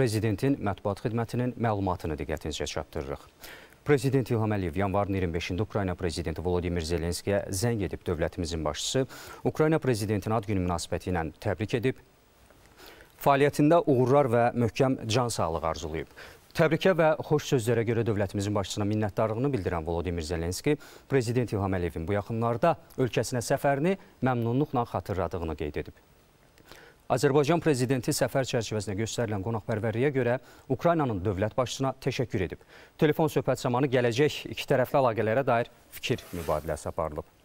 Prezidentin mətbuat xidmətinin məlumatını diqqətinizə çatdırırıq. Prezident İlham Əliyev yanvarın 25-də Ukrayna prezidenti Volodimir Zelenskiyə zəng edib dövlətimizin başçısı Ukrayna prezidentinin ad günü münasibəti ilə təbrik edib. Fəaliyyətində uğurlar və möhkəm can sağlığı arzulayıb. Təbrikə və xoş sözlərə görə dövlətimizin başçısına minnətdarlığını bildirən Volodimir Zelenski, Prezident İlham Əliyevin bu yaxınlarda ölkəsinə səfərini məmnunluqla xatırladığını qeyd edib. Azərbaycan Prezidenti səfər çərçivəsində göstərilən qonaqpərvərliyə görə Ukraynanın dövlət başçısına təşəkkür edib. Telefon söhbət zamanı gələcək iki tərəfli əlaqələrə dair fikir mübadiləsi aparılıb.